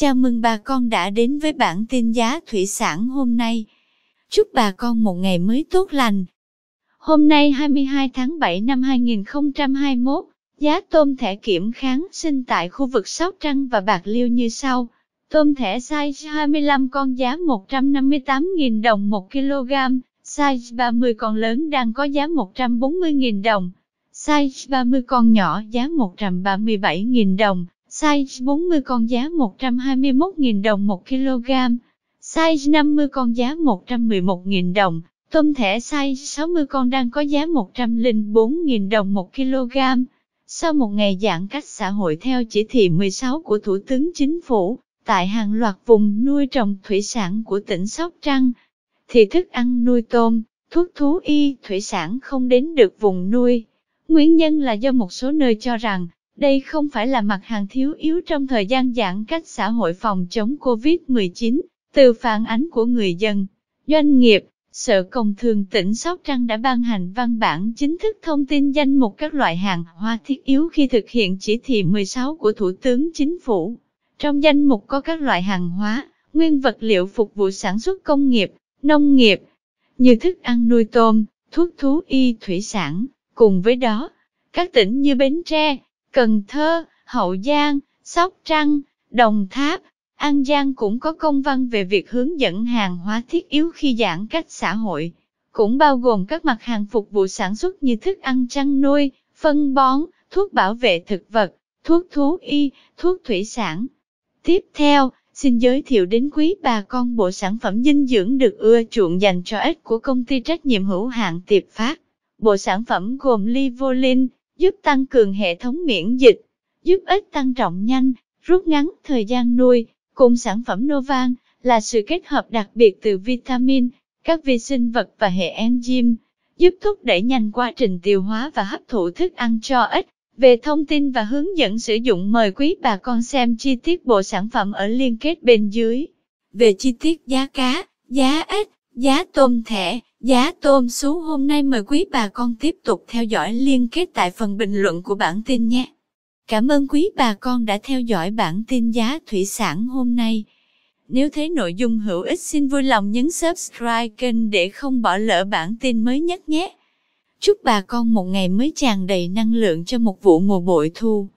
Chào mừng bà con đã đến với bản tin giá thủy sản hôm nay. Chúc bà con một ngày mới tốt lành. Hôm nay 22 tháng 7 năm 2021, giá tôm thẻ kiểm kháng sinh tại khu vực Sóc Trăng và Bạc Liêu như sau. Tôm thẻ size 25 con giá 158.000 đồng 1 kg, size 30 con lớn đang có giá 140.000 đồng, size 30 con nhỏ giá 137.000 đồng size 40 con giá 121.000 đồng 1 kg, size 50 con giá 111.000 đồng, tôm thẻ size 60 con đang có giá 104.000 đồng 1 kg. Sau một ngày giãn cách xã hội theo chỉ thị 16 của Thủ tướng Chính phủ, tại hàng loạt vùng nuôi trồng thủy sản của tỉnh Sóc Trăng, thì thức ăn nuôi tôm, thuốc thú y, thủy sản không đến được vùng nuôi. Nguyên nhân là do một số nơi cho rằng, đây không phải là mặt hàng thiếu yếu trong thời gian giãn cách xã hội phòng chống COVID-19. Từ phản ánh của người dân, doanh nghiệp, Sở Công Thương tỉnh Sóc Trăng đã ban hành văn bản chính thức thông tin danh mục các loại hàng hóa thiết yếu khi thực hiện chỉ thị 16 của Thủ tướng Chính phủ. Trong danh mục có các loại hàng hóa, nguyên vật liệu phục vụ sản xuất công nghiệp, nông nghiệp, như thức ăn nuôi tôm, thuốc thú y thủy sản. Cùng với đó, các tỉnh như Bến Tre, Cần Thơ, Hậu Giang, Sóc Trăng, Đồng Tháp, An Giang cũng có công văn về việc hướng dẫn hàng hóa thiết yếu khi giãn cách xã hội, cũng bao gồm các mặt hàng phục vụ sản xuất như thức ăn chăn nuôi, phân bón, thuốc bảo vệ thực vật, thuốc thú y, thuốc thủy sản. Tiếp theo, xin giới thiệu đến quý bà con bộ sản phẩm dinh dưỡng được ưa chuộng dành cho ích của công ty trách nhiệm hữu hạn Tiệp Phát. Bộ sản phẩm gồm Livolin, giúp tăng cường hệ thống miễn dịch, giúp ếch tăng trọng nhanh, rút ngắn thời gian nuôi. Cùng sản phẩm Novan là sự kết hợp đặc biệt từ vitamin, các vi sinh vật và hệ enzyme, giúp thúc đẩy nhanh quá trình tiêu hóa và hấp thụ thức ăn cho ếch. Về thông tin và hướng dẫn sử dụng mời quý bà con xem chi tiết bộ sản phẩm ở liên kết bên dưới. Về chi tiết giá cá, giá ếch, giá tôm thẻ, Giá dạ, tôm sú hôm nay mời quý bà con tiếp tục theo dõi liên kết tại phần bình luận của bản tin nhé. Cảm ơn quý bà con đã theo dõi bản tin giá thủy sản hôm nay. Nếu thấy nội dung hữu ích xin vui lòng nhấn subscribe kênh để không bỏ lỡ bản tin mới nhất nhé. Chúc bà con một ngày mới tràn đầy năng lượng cho một vụ mùa bội thu.